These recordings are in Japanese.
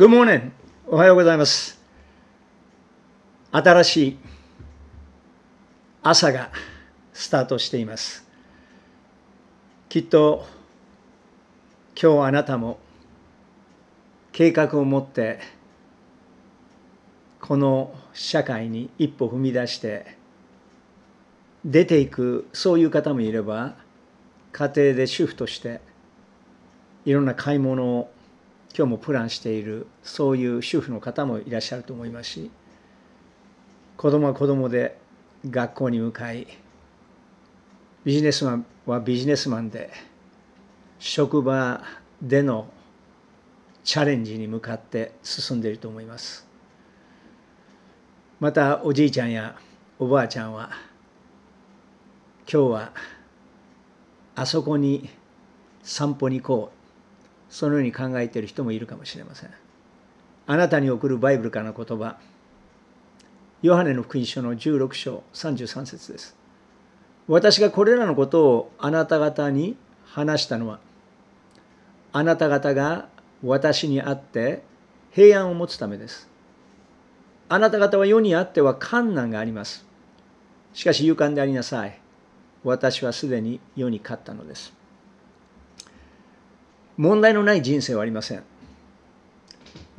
Good morning. おはようございます。新しい朝がスタートしています。きっと今日あなたも計画を持ってこの社会に一歩踏み出して出ていくそういう方もいれば家庭で主婦としていろんな買い物を今日もプランしているそういう主婦の方もいらっしゃると思いますし子供は子供で学校に向かいビジネスマンはビジネスマンで職場でのチャレンジに向かって進んでいると思いますまたおじいちゃんやおばあちゃんは今日はあそこに散歩に行こうそのように考えている人もいるかもしれませんあなたに送るバイブルからの言葉ヨハネの福音書の16章33節です私がこれらのことをあなた方に話したのはあなた方が私にあって平安を持つためですあなた方は世にあっては困難がありますしかし勇敢でありなさい私はすでに世に勝ったのです問題のない人生はありません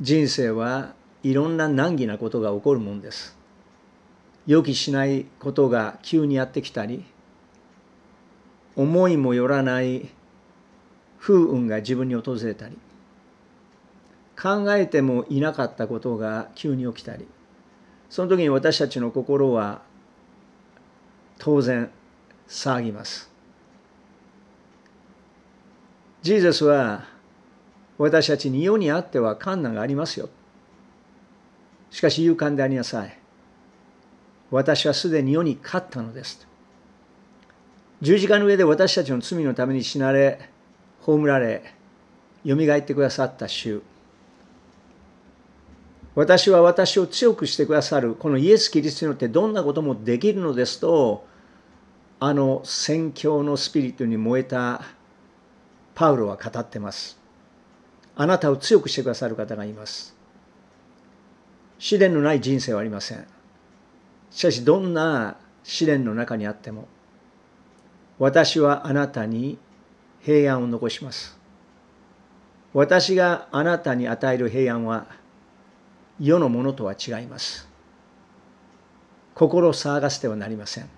人生はいろんな難儀なことが起こるもんです予期しないことが急にやってきたり思いもよらない風運が自分に訪れたり考えてもいなかったことが急に起きたりその時に私たちの心は当然騒ぎますジーザスは私たちに世にあっては困難がありますよ。しかし勇敢でありなさい。私はすでに世に勝ったのです。十字架の上で私たちの罪のために死なれ、葬られ、蘇ってくださった主。私は私を強くしてくださるこのイエス・キリストによってどんなこともできるのですとあの宣教のスピリットに燃えたパウロは語ってます。あなたを強くしてくださる方がいます。試練のない人生はありません。しかしどんな試練の中にあっても、私はあなたに平安を残します。私があなたに与える平安は世のものとは違います。心を騒がせてはなりません。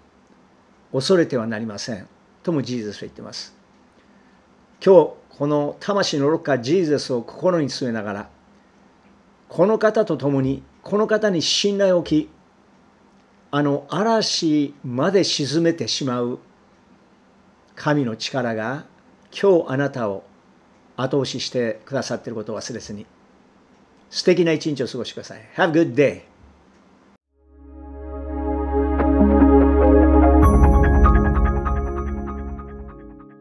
恐れてはなりません。ともジーズスは言ってます。今日この魂のロッカージーゼスを心に据えながらこの方と共にこの方に信頼を置きあの嵐まで沈めてしまう神の力が今日あなたを後押ししてくださっていることを忘れずに素敵な一日を過ごしてください。Have a good day!